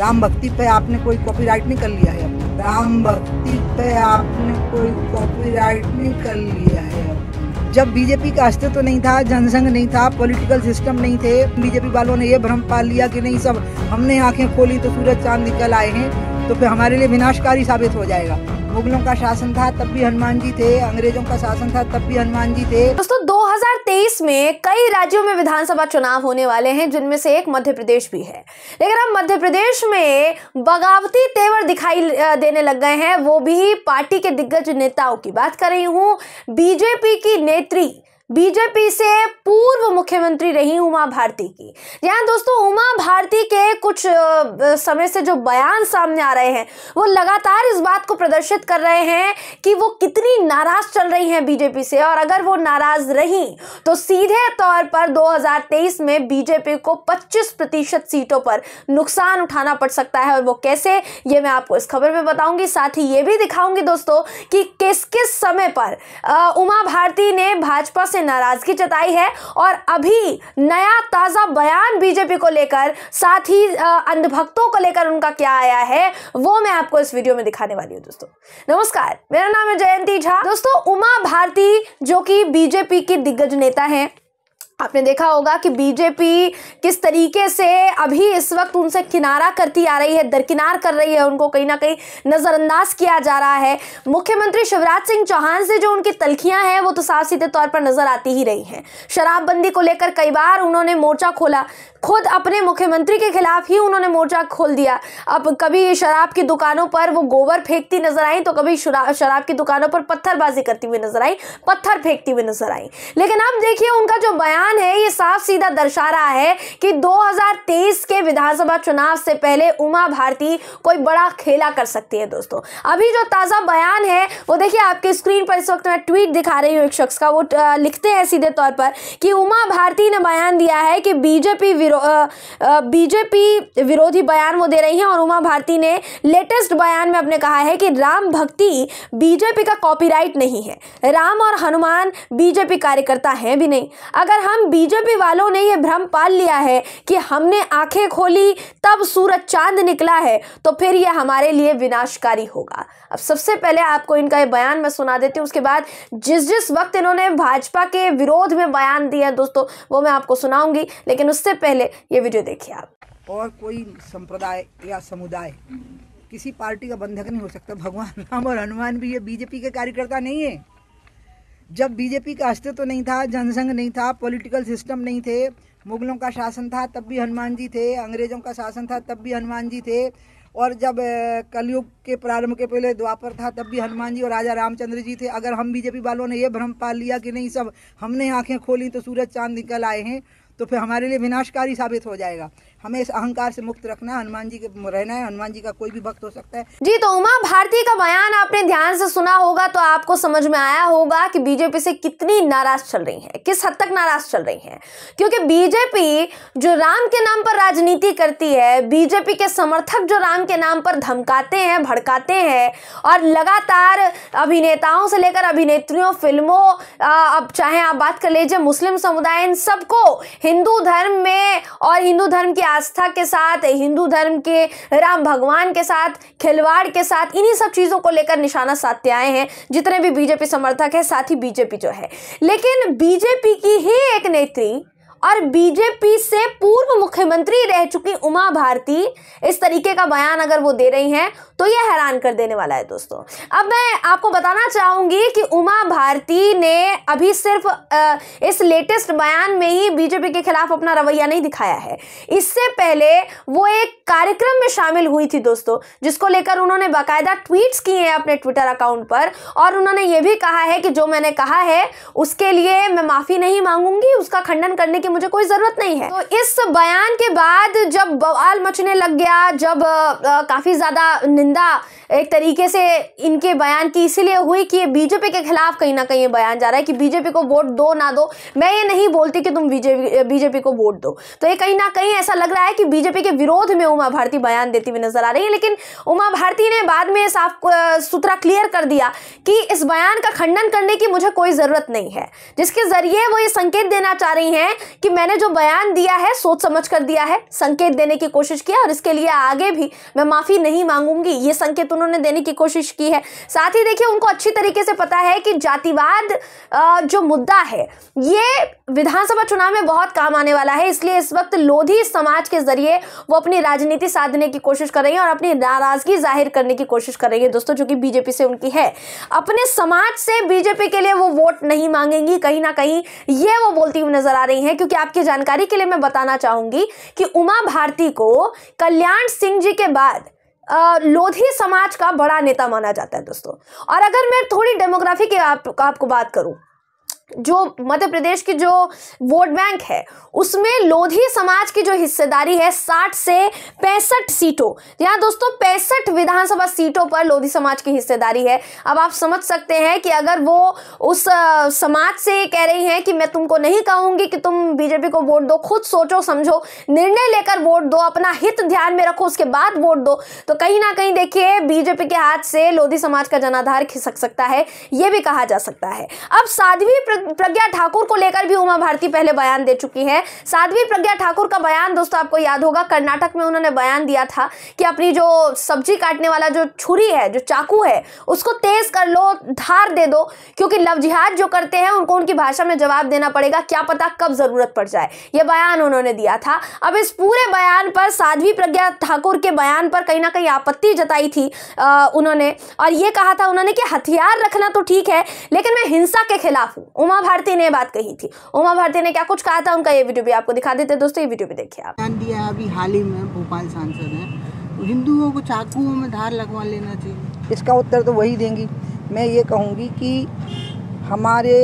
राम भक्ति पे आपने कोई कॉपीराइट नहीं कर लिया है राम भक्ति पे आपने कोई कॉपीराइट नहीं कर लिया है जब बीजेपी का अस्तित्व तो नहीं था जनसंघ नहीं था पॉलिटिकल सिस्टम नहीं थे बीजेपी वालों ने ये भ्रम पाल लिया कि नहीं सब हमने आंखें खोली तो सूरज चांद निकल आए हैं तो फिर हमारे लिए विनाशकारी साबित हो जाएगा मुगलों का शासन था तब भी हनुमान जी थे अंग्रेजों का शासन था तब भी हनुमान जी थे दोस्तों 2023 में कई राज्यों में विधानसभा चुनाव होने वाले हैं जिनमें से एक मध्य प्रदेश भी है लेकिन अब मध्य प्रदेश में बगावती तेवर दिखाई देने लग गए हैं वो भी पार्टी के दिग्गज नेताओं की बात कर रही हूँ बीजेपी की नेत्री बीजेपी से पूर्व मुख्यमंत्री रही उमा भारती की यहाँ दोस्तों उमा भारती के कुछ समय से जो बयान सामने आ रहे हैं वो लगातार इस बात को प्रदर्शित कर रहे हैं कि वो कितनी नाराज चल रही हैं बीजेपी से और अगर वो नाराज रही तो सीधे तौर पर 2023 में बीजेपी को 25 प्रतिशत सीटों पर नुकसान उठाना पड़ सकता है और वो कैसे ये मैं आपको इस खबर में बताऊंगी साथ ही ये भी दिखाऊंगी दोस्तों कि किस किस समय पर उमा भारती ने भाजपा से से नाराजगी जताई है और अभी नया ताज़ा बयान बीजेपी को लेकर साथ ही अंधभक्तों को लेकर उनका क्या आया है वो मैं आपको इस वीडियो में दिखाने वाली हूँ दोस्तों नमस्कार मेरा नाम है जयंती झा दोस्तों उमा भारती जो कि बीजेपी की दिग्गज नेता हैं आपने देखा होगा कि बीजेपी किस तरीके से अभी इस वक्त उनसे किनारा करती आ रही है दरकिनार कर रही है उनको कहीं ना कहीं नज़रअंदाज किया जा रहा है मुख्यमंत्री शिवराज सिंह चौहान से जो उनकी तलखियां हैं वो तो साफ सीधे तौर पर नज़र आती ही रही हैं शराबबंदी को लेकर कई बार उन्होंने मोर्चा खोला खुद अपने मुख्यमंत्री के खिलाफ ही उन्होंने मोर्चा खोल दिया अब कभी शराब की दुकानों पर वो गोबर फेंकती नजर आई तो कभी शराब की दुकानों पर पत्थरबाजी करती हुई नजर आई पत्थर फेंकती हुई नजर आई लेकिन अब देखिए उनका जो बयान है ये साफ सीधा दर्शा रहा है कि 2023 के विधानसभा चुनाव से पहले उमा भारती कोई बड़ा खेला कर सकती है दोस्तों अभी जो ताज़ा बयान है वो देखिए आपके स्क्रीन पर इस वक्त मैं ट्वीट दिखा रही हूँ एक शख्स का वो लिखते हैं सीधे तौर पर कि उमा भारती ने बयान दिया है कि बीजेपी विरो, बीजेपी विरोधी बयान वो दे रही हैं और उमा भारती ने लेटेस्ट बयान में अपने कहा है कि राम भक्ति बीजेपी का कॉपीराइट नहीं है राम और हनुमान बीजेपी कार्यकर्ता हैं भी नहीं अगर हम बीजेपी वालों ने ये भ्रम पाल लिया है कि हमने आंखें खोली तब सूरज चांद निकला है तो फिर ये हमारे लिए विनाशकारी होगा अब सबसे पहले आपको इनका ये बयान मैं सुना देती हूँ उसके बाद जिस जिस वक्त इन्होंने भाजपा के विरोध में बयान दिया दोस्तों वो मैं आपको सुनाऊंगी लेकिन उससे पहले पहले ये वीडियो देखिए आप और कोई संप्रदाय या समुदाय किसी पार्टी का बंधक नहीं हो सकता भगवान राम और हनुमान भी ये बीजेपी के कार्यकर्ता नहीं है जब बीजेपी का अस्तित्व तो नहीं था जनसंघ नहीं था पॉलिटिकल सिस्टम नहीं थे मुगलों का शासन था तब भी हनुमान जी थे अंग्रेजों का शासन था तब भी हनुमान जी थे और जब कलयुग के प्रारंभ के पहले द्वापर था तब भी हनुमान जी और राजा रामचंद्र जी थे अगर हम बीजेपी वालों ने ये भ्रम पाल लिया कि नहीं सब हमने आंखें खोली तो सूरज चांद निकल आए हैं तो फिर हमारे लिए विनाशकारी साबित हो जाएगा हमें इस अहंकार से मुक्त रखना है हनुमान जी के रहना है हनुमान जी का कोई भी भक्त हो सकता है जी तो उमा भारती का बयान आपने ध्यान से सुना होगा तो आपको समझ में आया होगा कि बीजेपी से कितनी नाराज चल रही है किस हद तक नाराज चल रही है क्योंकि बीजेपी जो राम के नाम पर राजनीति करती है बीजेपी के समर्थक जो राम के नाम पर धमकाते हैं भड़काते हैं और लगातार अभिनेताओं से लेकर अभिनेत्रियों फिल्मों अब चाहे आप बात कर लीजिए मुस्लिम समुदाय इन सबको हिंदू धर्म में और हिंदू धर्म की आस्था के साथ हिंदू धर्म के राम भगवान के साथ खिलवाड़ के साथ इन्हीं सब चीज़ों को लेकर निशाना साधते आए हैं जितने भी बीजेपी समर्थक हैं साथ ही बीजेपी जो है लेकिन बीजेपी की ही एक नेत्री और बीजेपी से पूर्व मुख्यमंत्री रह चुकी उमा भारती इस तरीके का बयान अगर वो दे रही हैं तो ये हैरान कर देने वाला है दोस्तों अब मैं आपको बताना चाहूंगी कि उमा भारती ने अभी सिर्फ इस लेटेस्ट बयान में ही बीजेपी के खिलाफ अपना रवैया नहीं दिखाया है इससे पहले वो एक कार्यक्रम में शामिल हुई थी दोस्तों जिसको लेकर उन्होंने बाकायदा ट्वीट्स किए हैं अपने ट्विटर अकाउंट पर और उन्होंने ये भी कहा है कि जो मैंने कहा है उसके लिए मैं माफ़ी नहीं मांगूंगी उसका खंडन करने की मुझे कोई ज़रूरत नहीं है तो इस बयान के बाद जब बवाल मचने लग गया जब आ, आ, काफ़ी ज़्यादा निंदा एक तरीके से इनके बयान की इसीलिए हुई कि ये बीजेपी के खिलाफ कहीं ना कहीं बयान जा रहा है कि बीजेपी को वोट दो ना दो मैं ये नहीं बोलती कि तुम बीजेपी बीजेपी को वोट दो तो ये कहीं ना कहीं ऐसा लग रहा है कि बीजेपी के विरोध में उमा भारती बयान देती हुई नजर आ रही है लेकिन उमा भारती ने बाद में साफ सुथरा क्लियर कर दिया कि इस बयान का खंडन करने की मुझे कोई ज़रूरत नहीं है जिसके ज़रिए वो ये संकेत देना चाह रही हैं कि मैंने जो बयान दिया है सोच समझ कर दिया है संकेत देने की कोशिश किया और इसके लिए आगे भी मैं माफ़ी नहीं मांगूंगी ये संकेत उन्होंने देने की कोशिश की है साथ ही देखिए उनको अच्छी तरीके से पता है कि जातिवाद जो मुद्दा है ये विधानसभा चुनाव में बहुत काम आने वाला है इसलिए इस वक्त लोधी समाज के जरिए वो अपनी राजनीति साधने की कोशिश कर रही है और अपनी नाराजगी जाहिर करने की कोशिश कर रही है दोस्तों जो कि बीजेपी से उनकी है अपने समाज से बीजेपी के लिए वो वोट नहीं मांगेंगी कहीं ना कहीं ये वो बोलती हुई नजर आ रही है क्योंकि आपकी जानकारी के लिए मैं बताना चाहूंगी कि उमा भारती को कल्याण सिंह जी के बाद लोधी समाज का बड़ा नेता माना जाता है दोस्तों और अगर मैं थोड़ी डेमोग्राफी की आप, आपको बात करूँ जो मध्य प्रदेश की जो वोट बैंक है उसमें लोधी समाज की जो हिस्सेदारी है 60 से पैंसठ सीटों यहाँ दोस्तों पैंसठ विधानसभा सीटों पर लोधी समाज की हिस्सेदारी है अब आप समझ सकते हैं कि अगर वो उस समाज से कह रही हैं कि मैं तुमको नहीं कहूंगी कि तुम बीजेपी को वोट दो खुद सोचो समझो निर्णय लेकर वोट दो अपना हित ध्यान में रखो उसके बाद वोट दो तो कहीं ना कहीं देखिए बीजेपी के हाथ से लोधी समाज का जनाधार खिसक सकता है ये भी कहा जा सकता है अब साध्वी प्रज्ञा ठाकुर को लेकर भी उमा भारती पहले बयान दे चुकी हैं साध्वी प्रज्ञा ठाकुर का बयान दोस्तों आपको याद होगा कर्नाटक में उन्होंने बयान दिया था कि अपनी जो सब्जी काटने वाला जो छुरी है जो चाकू है उसको तेज कर लो धार दे दो क्योंकि लव जिहाद जो करते हैं उनको उनकी भाषा में जवाब देना पड़ेगा क्या पता कब जरूरत पड़ जाए यह बयान उन्होंने दिया था अब इस पूरे बयान पर साध्वी प्रज्ञा ठाकुर के बयान पर कहीं ना कहीं आपत्ति जताई थी आ, उन्होंने और यह कहा था उन्होंने कि हथियार रखना तो ठीक है लेकिन मैं हिंसा के खिलाफ हूं उमा भारती ने बात कही थी उमा भारती ने क्या कुछ कहा था उनका ये वीडियो भी आपको दिखा देते दोस्तों ये वीडियो भी देखिए आप ध्यान दिया अभी हाल ही में भोपाल सांसद है तो हिंदुओं को चाकुओं में धार लगवा लेना चाहिए इसका उत्तर तो वही देंगी मैं ये कहूँगी कि हमारे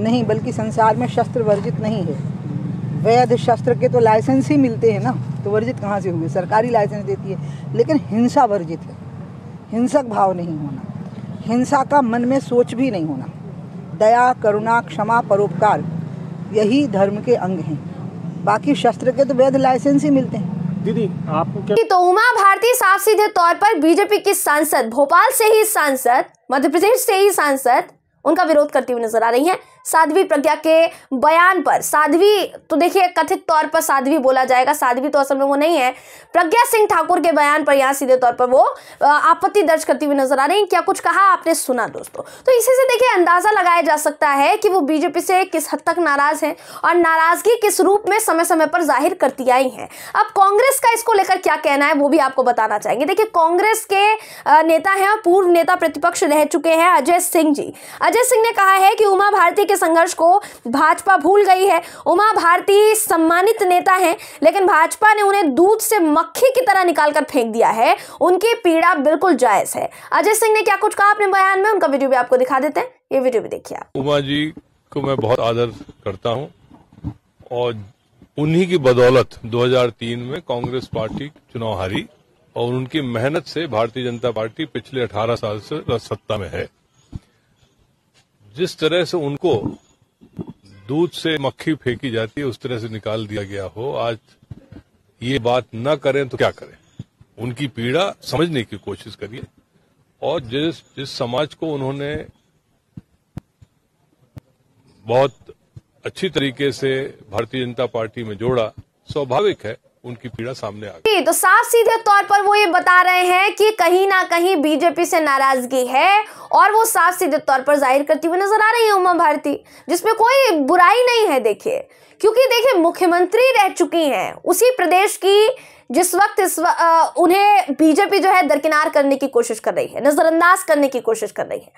नहीं बल्कि संसार में शस्त्र वर्जित नहीं है वैध शस्त्र के तो लाइसेंस ही मिलते हैं ना तो वर्जित कहाँ से हुए सरकारी लाइसेंस देती है लेकिन हिंसा वर्जित है हिंसक भाव नहीं होना हिंसा का मन में सोच भी नहीं होना दया करुणा क्षमा परोपकार यही धर्म के अंग हैं बाकी शस्त्र के तो वैध लाइसेंस ही मिलते हैं दीदी क्या तो उमा भारती साफ सीधे तौर पर बीजेपी की सांसद भोपाल से ही सांसद मध्य प्रदेश से ही सांसद उनका विरोध करती हुई नजर आ रही हैं साध्वी प्रज्ञा के बयान पर साध्वी तो देखिए कथित तौर पर साध्वी बोला जाएगा साध्वी तो असल में वो नहीं है प्रज्ञा सिंह ठाकुर के बयान पर यहाँ सीधे तौर पर वो आपत्ति दर्ज करती हुई नजर आ रही हैं क्या कुछ कहा आपने सुना दोस्तों तो इसी से देखिए अंदाजा लगाया जा सकता है कि वो बीजेपी से किस हद तक नाराज है और नाराजगी किस रूप में समय समय पर जाहिर करती आई है अब कांग्रेस का इसको लेकर क्या कहना है वो भी आपको बताना चाहेंगे देखिए कांग्रेस के नेता हैं और पूर्व नेता प्रतिपक्ष रह चुके हैं अजय सिंह जी अजय सिंह ने कहा है कि उमा भारती के संघर्ष को भाजपा भूल गई है उमा भारती सम्मानित नेता हैं लेकिन भाजपा ने उन्हें दूध से मक्खी की तरह निकालकर फेंक दिया है उनकी पीड़ा बिल्कुल जायज है अजय सिंह ने क्या कुछ कहा अपने बयान में उनका वीडियो भी आपको दिखा देते हैं ये वीडियो भी देखिए आप उमा जी को मैं बहुत आदर करता हूँ और उन्हीं की बदौलत 2003 में कांग्रेस पार्टी चुनाव हारी और उनकी मेहनत से भारतीय जनता पार्टी पिछले 18 साल से सत्ता में है जिस तरह से उनको दूध से मक्खी फेंकी जाती है उस तरह से निकाल दिया गया हो आज ये बात न करें तो क्या करें उनकी पीड़ा समझने की कोशिश करिए और जिस जिस समाज को उन्होंने बहुत अच्छी तरीके से भारतीय जनता पार्टी में जोड़ा स्वाभाविक है उनकी पीड़ा सामने आ गई तो साफ सीधे तौर पर वो ये बता रहे हैं कि कहीं ना कहीं बीजेपी से नाराजगी है और वो साफ सीधे तौर पर जाहिर करती हुई नजर आ रही है उमा भारती जिसमें कोई बुराई नहीं है देखिए क्योंकि देखिए मुख्यमंत्री रह चुकी हैं उसी प्रदेश की जिस वक्त इस वक्त आ, उन्हें बीजेपी जो है दरकिनार करने की कोशिश कर रही है नजरअंदाज करने की कोशिश कर रही है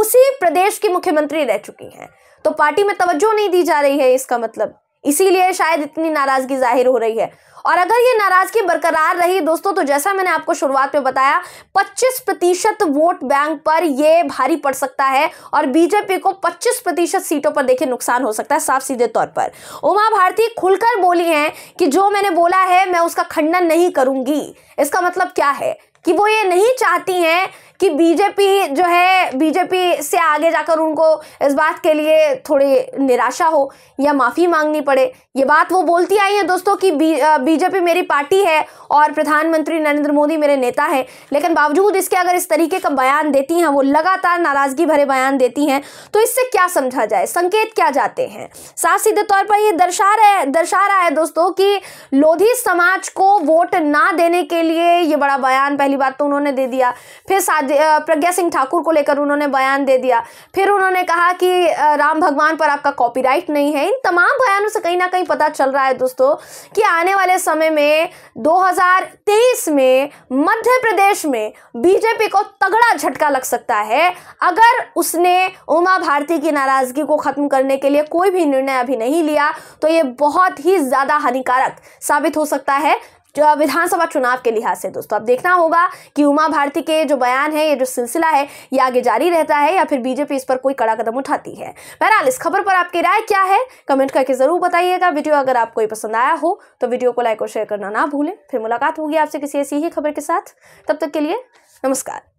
उसी प्रदेश की मुख्यमंत्री रह चुकी हैं तो पार्टी में तवज्जो नहीं दी जा रही है इसका मतलब इसीलिए शायद इतनी नाराजगी जाहिर हो रही है और अगर ये नाराजगी बरकरार रही दोस्तों तो जैसा मैंने आपको शुरुआत में बताया 25 प्रतिशत वोट बैंक पर ये भारी पड़ सकता है और बीजेपी को 25 प्रतिशत सीटों पर देखिए नुकसान हो सकता है साफ सीधे तौर पर उमा भारती खुलकर बोली हैं कि जो मैंने बोला है मैं उसका खंडन नहीं करूंगी इसका मतलब क्या है कि वो ये नहीं चाहती हैं कि बीजेपी जो है बीजेपी से आगे जाकर उनको इस बात के लिए थोड़ी निराशा हो या माफ़ी मांगनी पड़े ये बात वो बोलती आई है दोस्तों कि बी, बीजेपी मेरी पार्टी है और प्रधानमंत्री नरेंद्र मोदी मेरे नेता है लेकिन बावजूद इसके अगर इस तरीके का बयान देती हैं वो लगातार नाराज़गी भरे बयान देती हैं तो इससे क्या समझा जाए संकेत क्या जाते हैं साफ सीधे तौर पर ये दर्शा रहा दर्शा रहा है दोस्तों कि लोधी समाज को वोट ना देने के लिए ये बड़ा बयान पहली बात तो उन्होंने दे दिया फिर साथ प्रज्ञा सिंह ठाकुर को लेकर उन्होंने बयान दे दिया फिर उन्होंने कहा कि राम भगवान पर आपका कॉपीराइट नहीं है इन तमाम बयानों से कहीं ना कहीं पता चल रहा है दोस्तों कि आने वाले समय में 2023 में मध्य प्रदेश में बीजेपी को तगड़ा झटका लग सकता है अगर उसने उमा भारती की नाराजगी को खत्म करने के लिए कोई भी निर्णय अभी नहीं लिया तो ये बहुत ही ज़्यादा हानिकारक साबित हो सकता है जो विधानसभा चुनाव के लिहाज से दोस्तों अब देखना होगा कि उमा भारती के जो बयान है ये जो सिलसिला है ये आगे जारी रहता है या फिर बीजेपी इस पर कोई कड़ा कदम उठाती है बहरहाल इस खबर पर आपकी राय क्या है कमेंट करके जरूर बताइएगा वीडियो अगर आपको पसंद आया हो तो वीडियो को लाइक और शेयर करना ना भूलें फिर मुलाकात होगी आपसे किसी ऐसी ही खबर के साथ तब तक के लिए नमस्कार